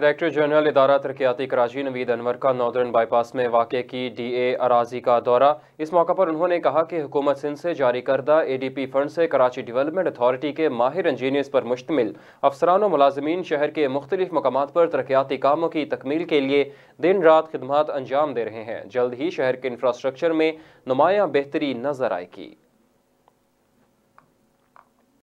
director general इदारा तरक्याती कराची नवीद अनवर का northern bypass में वाक़ की डी ए अराजी का दौरा इस मौका पर उन्होंने कहा कि हुकूमत सिंध से जारी करदा ए डी पी फंड से कराची डेवलपमेंट अथॉरिटी के माहिर इंजीनियर्स पर मुश्तमिल अफसरान और मुलाजमीन शहर के मुख्तलिफ मकाम पर तरक्याती कामों की तकमील के लिए दिन रात खदमात अंजाम दे रहे हैं जल्द ही शहर के इंफ्रास्ट्रक्चर में नुमाया बेहतरी नजर आएगी